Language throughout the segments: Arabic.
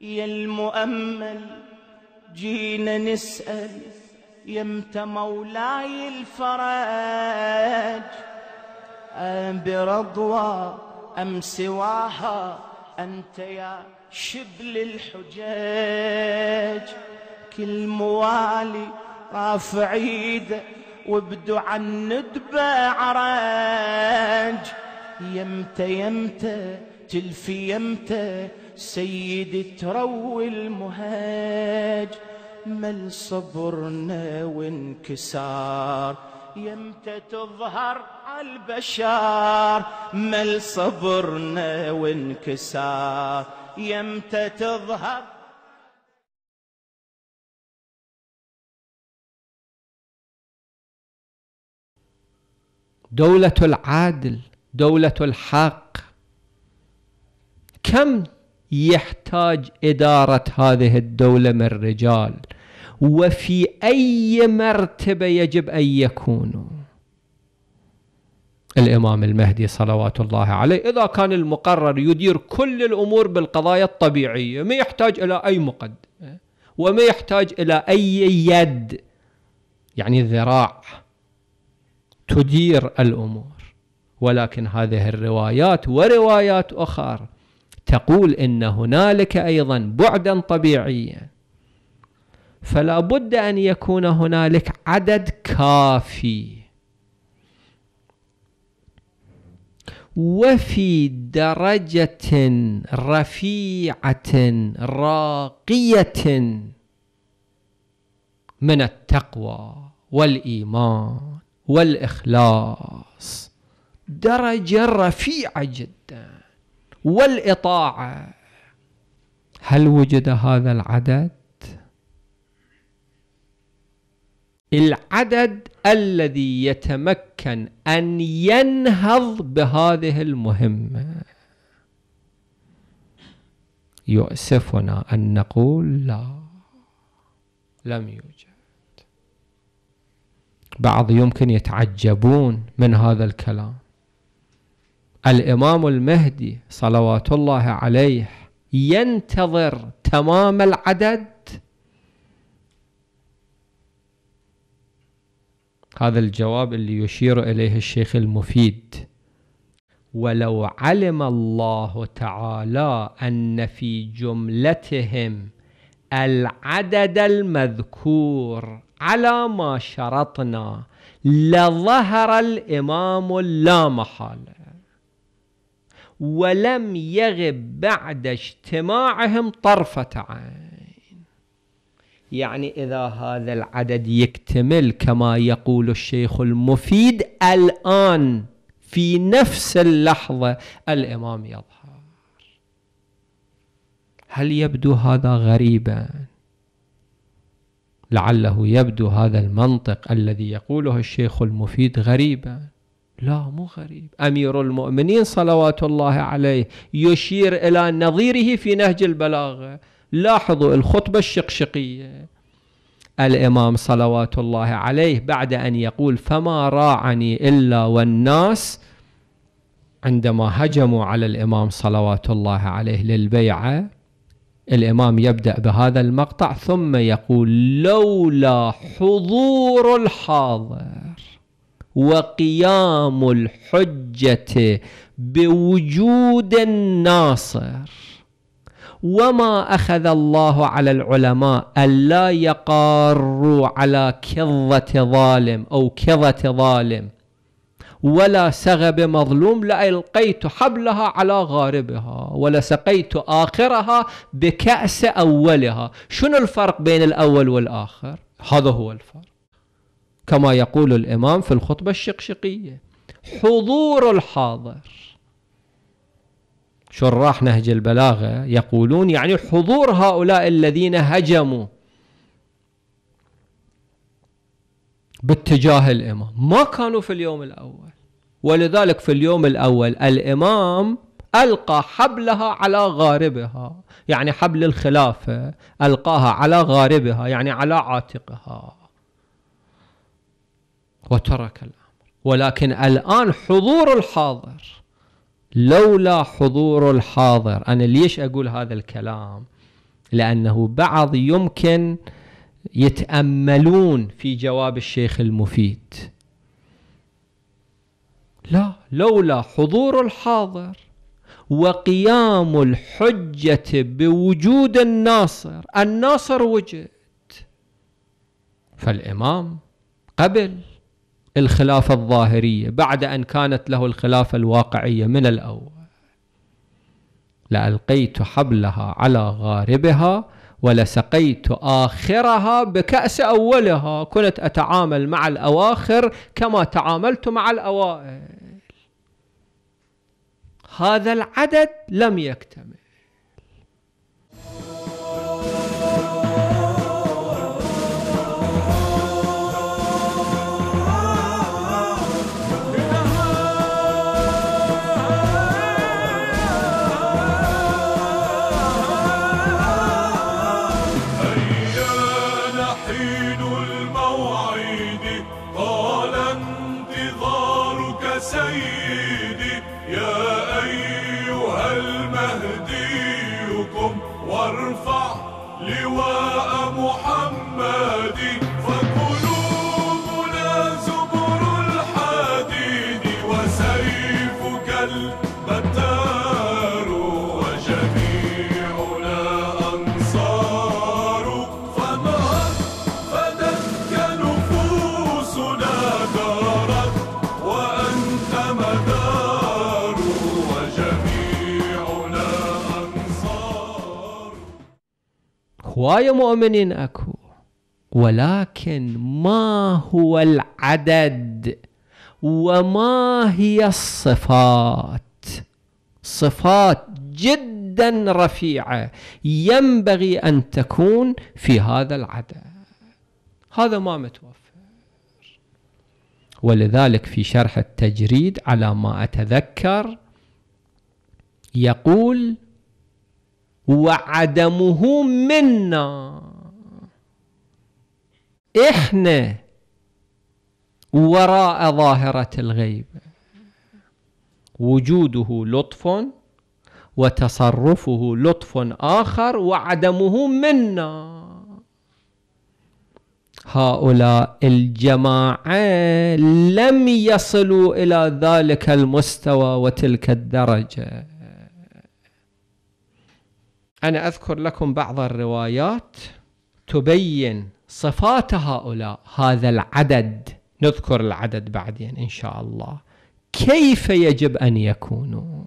يا المؤمل جينا نسأل يمتى مولاي الفرج برضوى أم سواها أنت يا شبل الحجاج كل موالي رافع ايده وبدو عن ندبة عرج يمتى يمتى تلفي يمتى سيدي تروي المهاج مل صبرنا وانكسار يمتى تظهر البشار مل صبرنا وانكسار يمتى تظهر دولة العادل دولة الحق كم يحتاج إدارة هذه الدولة من رجال وفي أي مرتبة يجب أن يكونوا الإمام المهدي صلوات الله عليه إذا كان المقرر يدير كل الأمور بالقضايا الطبيعية ما يحتاج إلى أي مقدمة وما يحتاج إلى أي يد يعني ذراع تدير الأمور ولكن هذه الروايات وروايات أخرى تقول ان هنالك ايضا بعدا طبيعيا فلا بد ان يكون هنالك عدد كافي وفي درجه رفيعه راقيه من التقوى والايمان والاخلاص درجه رفيعه جدا والاطاعه هل وجد هذا العدد العدد الذي يتمكن ان ينهض بهذه المهمه يؤسفنا ان نقول لا لم يوجد بعض يمكن يتعجبون من هذا الكلام الإمام المهدي صلوات الله عليه ينتظر تمام العدد هذا الجواب اللي يشير إليه الشيخ المفيد ولو علم الله تعالى أن في جملتهم العدد المذكور على ما شرطنا لظهر الإمام لا محاله ولم يغب بعد اجتماعهم طرفة عين يعني إذا هذا العدد يكتمل كما يقول الشيخ المفيد الآن في نفس اللحظة الإمام يظهر هل يبدو هذا غريبا لعله يبدو هذا المنطق الذي يقوله الشيخ المفيد غريبا لا مو غريب أمير المؤمنين صلوات الله عليه يشير إلى نظيره في نهج البلاغة لاحظوا الخطبة الشقشقية الإمام صلوات الله عليه بعد أن يقول فما راعني إلا والناس عندما هجموا على الإمام صلوات الله عليه للبيعة الإمام يبدأ بهذا المقطع ثم يقول لولا حضور الحاضر وقيام الحجة بوجود الناصر وما أخذ الله على العلماء ألا يقاروا على كظة ظالم أو كظة ظالم ولا سغب مظلوم لألقيت حبلها على غاربها ولسقيت آخرها بكأس أولها شنو الفرق بين الأول والآخر هذا هو الفرق كما يقول الإمام في الخطبة الشقشقية حضور الحاضر شراح نهج البلاغة يقولون يعني حضور هؤلاء الذين هجموا باتجاه الإمام ما كانوا في اليوم الأول ولذلك في اليوم الأول الإمام ألقى حبلها على غاربها يعني حبل الخلافة ألقاها على غاربها يعني على عاتقها وترك الأمر ولكن الآن حضور الحاضر لولا حضور الحاضر أنا ليش أقول هذا الكلام لأنه بعض يمكن يتأملون في جواب الشيخ المفيد لا لولا حضور الحاضر وقيام الحجة بوجود الناصر الناصر وجد فالإمام قبل الخلافة الظاهرية بعد أن كانت له الخلافة الواقعية من الأول لألقيت حبلها على غاربها ولسقيت آخرها بكأس أولها كنت أتعامل مع الأواخر كما تعاملت مع الأوائل هذا العدد لم يكتمل هواية مؤمنين أكو ولكن ما هو العدد وما هي الصفات صفات جدا رفيعة ينبغي أن تكون في هذا العدد هذا ما متوفر ولذلك في شرح التجريد على ما أتذكر يقول وعدمه منا احنا وراء ظاهرة الغيب وجوده لطف وتصرفه لطف آخر وعدمه منا هؤلاء الجماعة لم يصلوا إلى ذلك المستوى وتلك الدرجة أنا أذكر لكم بعض الروايات تبين صفات هؤلاء هذا العدد نذكر العدد بعدين إن شاء الله كيف يجب أن يكونوا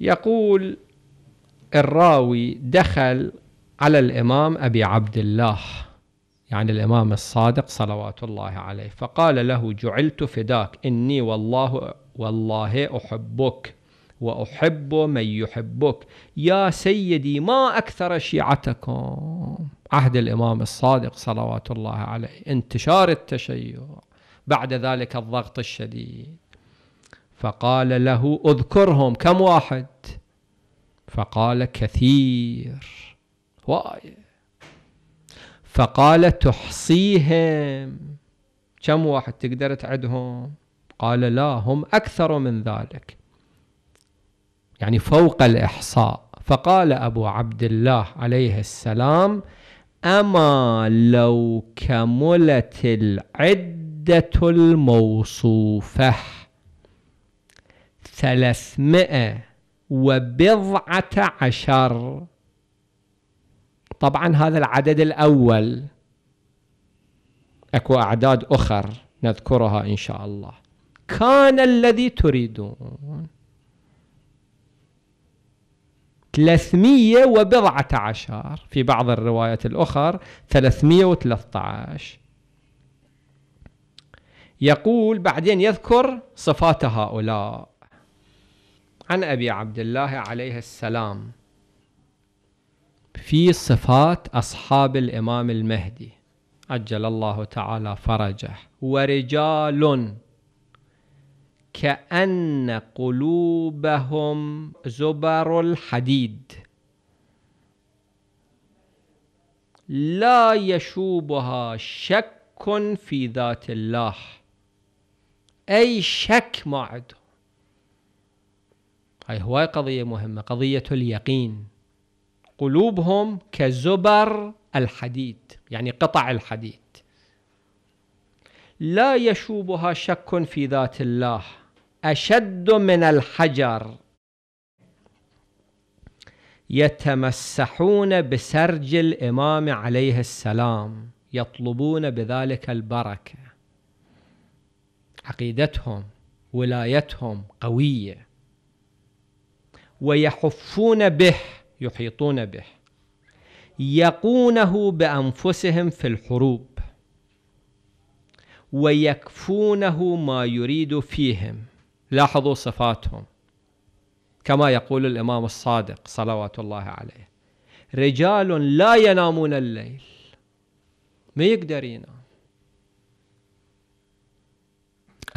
يقول الراوي دخل على الإمام أبي عبد الله يعني الإمام الصادق صلوات الله عليه فقال له جعلت فداك إني والله والله أحبك وأحب من يحبك يا سيدي ما أكثر شيعتكم عهد الإمام الصادق صلوات الله عليه انتشار التشيع بعد ذلك الضغط الشديد فقال له اذكرهم كم واحد فقال كثير واي فقال تحصيهم كم واحد تقدر تعدهم قال لا هم أكثر من ذلك يعني فوق الإحصاء فقال أبو عبد الله عليه السلام أما لو كملت العدة الموصوفة ثلاثمائة وبضعة عشر طبعا هذا العدد الأول أكو أعداد أخر نذكرها إن شاء الله كان الذي تريدون 300 عشر في بعض الروايات الأخر 313 يقول بعدين يذكر صفات هؤلاء عن أبي عبد الله عليه السلام في صفات أصحاب الإمام المهدي أجل الله تعالى فرجه ورجال كأن قلوبهم زبر الحديد لا يشوبها شك في ذات الله أي شك ما عندهم هاي هواي قضية مهمة قضية اليقين قلوبهم كزبر الحديد يعني قطع الحديد لا يشوبها شك في ذات الله أشد من الحجر يتمسحون بسرج الإمام عليه السلام يطلبون بذلك البركة عقيدتهم ولايتهم قوية ويحفون به يحيطون به يقونه بأنفسهم في الحروب ويكفونه ما يريد فيهم لاحظوا صفاتهم كما يقول الامام الصادق صلوات الله عليه رجال لا ينامون الليل ما يقدر ينام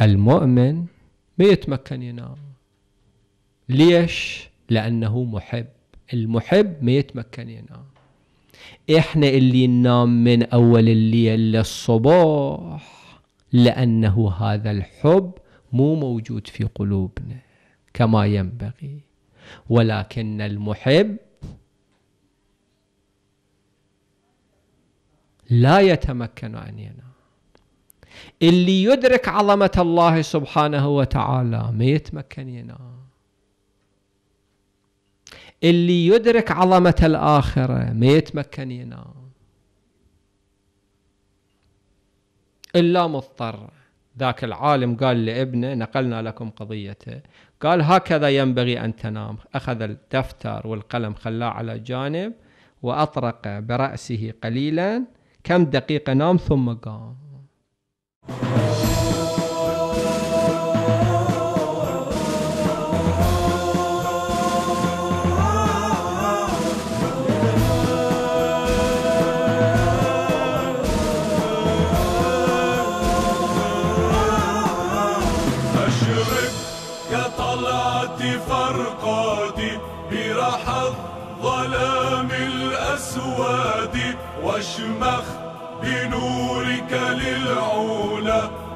المؤمن ما يتمكن ينام ليش لانه محب المحب ما يتمكن ينام احنا اللي ننام من اول الليل للصبح لأنه هذا الحب مو موجود في قلوبنا كما ينبغي ولكن المحب لا يتمكن أن ينام اللي يدرك عظمة الله سبحانه وتعالى ما يتمكن ينام اللي يدرك عظمة الآخرة ما يتمكن ينام إلا مضطر ذاك العالم قال لابنه نقلنا لكم قضيته قال هكذا ينبغي أن تنام أخذ الدفتر والقلم خلاه على جانب وأطرق برأسه قليلا كم دقيقة نام ثم قام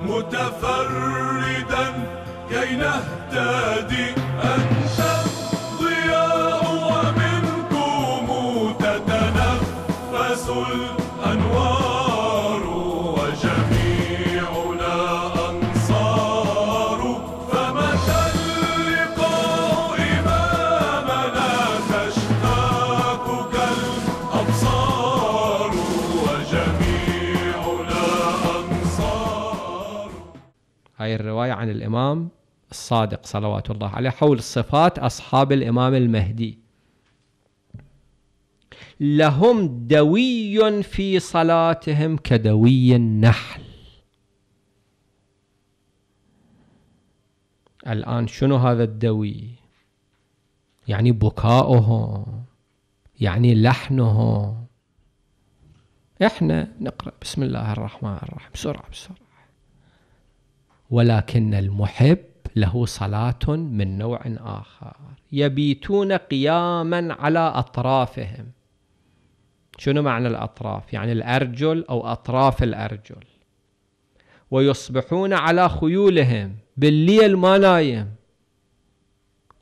متفردا كي نهتدي هاي الرواية عن الإمام الصادق صلوات الله عليه حول صفات أصحاب الإمام المهدي لهم دوي في صلاتهم كدوي النحل الآن شنو هذا الدوي يعني بكاؤهم يعني لحنهم احنا نقرأ بسم الله الرحمن الرحيم بسرعة بسرعة ولكن المحب له صلاة من نوع آخر يبيتون قياما على أطرافهم شنو معنى الأطراف؟ يعني الأرجل أو أطراف الأرجل ويصبحون على خيولهم بالليل ما نايم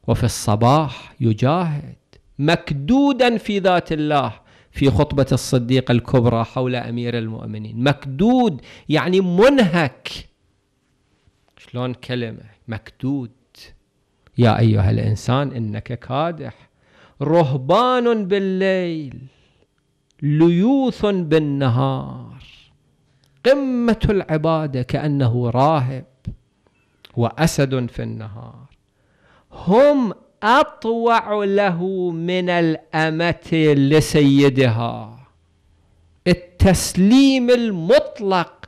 وفي الصباح يجاهد مكدودا في ذات الله في خطبة الصديق الكبرى حول أمير المؤمنين مكدود يعني منهك شلون كلمة مكدود يا أيها الإنسان إنك كادح رهبان بالليل ليوث بالنهار قمة العبادة كأنه راهب وأسد في النهار هم أطوع له من الأمة لسيدها التسليم المطلق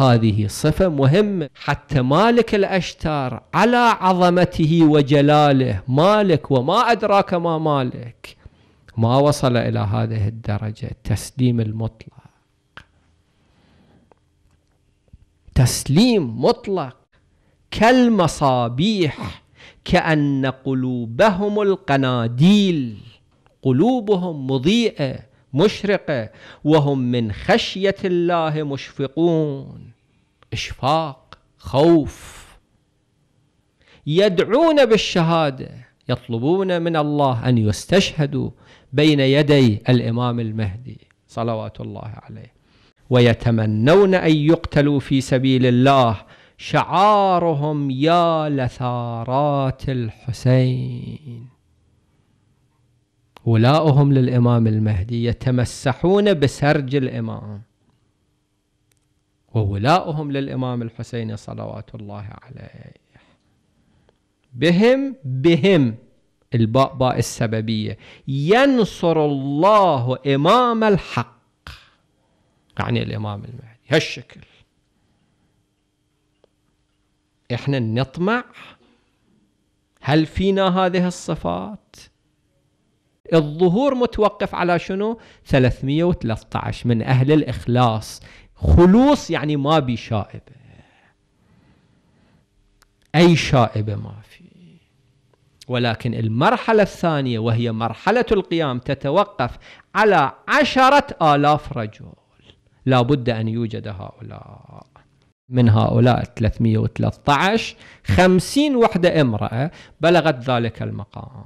هذه صفة مهمة حتى مالك الأشتار على عظمته وجلاله مالك وما أدراك ما مالك ما وصل إلى هذه الدرجة التسليم المطلق تسليم مطلق كالمصابيح كأن قلوبهم القناديل قلوبهم مضيئة مشرقة وهم من خشية الله مشفقون إشفاق خوف يدعون بالشهادة يطلبون من الله أن يستشهدوا بين يدي الإمام المهدي صلوات الله عليه ويتمنون أن يقتلوا في سبيل الله شعارهم يا لثارات الحسين ولاؤهم للإمام المهدي يتمسحون بسرج الإمام وولاؤهم للإمام الحسين صلوات الله عليه بهم بهم الباء باء السببية ينصر الله إمام الحق يعني الإمام المهدي هالشكل احنا نطمع هل فينا هذه الصفات الظهور متوقف على شنو 313 من أهل الإخلاص خلوص يعني ما بي شائبة أي شائبة ما في ولكن المرحلة الثانية وهي مرحلة القيام تتوقف على عشرة آلاف رجل لا بد أن يوجد هؤلاء من هؤلاء 313 50 وحدة امرأة بلغت ذلك المقام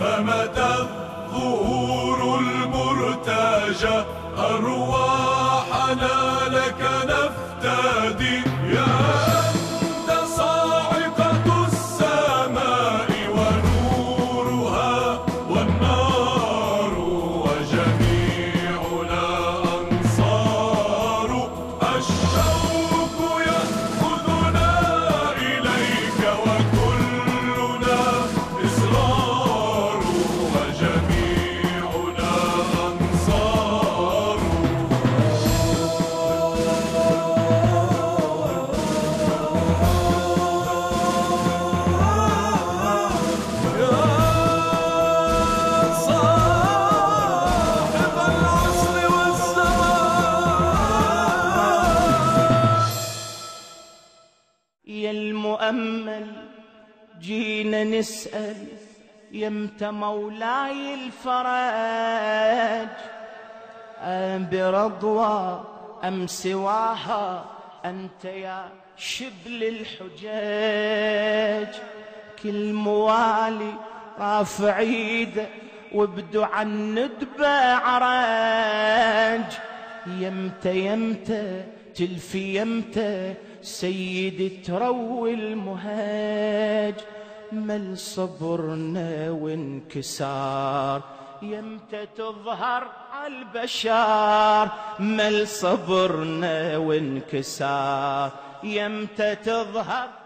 فمتى الظهور المرتجى أرواحنا لك نحن يمت مولاي الفرج برضوى أم سواها أنت يا شبل الحجاج كل موالي رافع ايده وبدو عن ندبة عرج يمت يمت تلفي يمت سيدي تروي المهاج يكمل صبرنا وانكسار يمتى تظهر البشار مل صبرنا وانكسار يمتى تظهر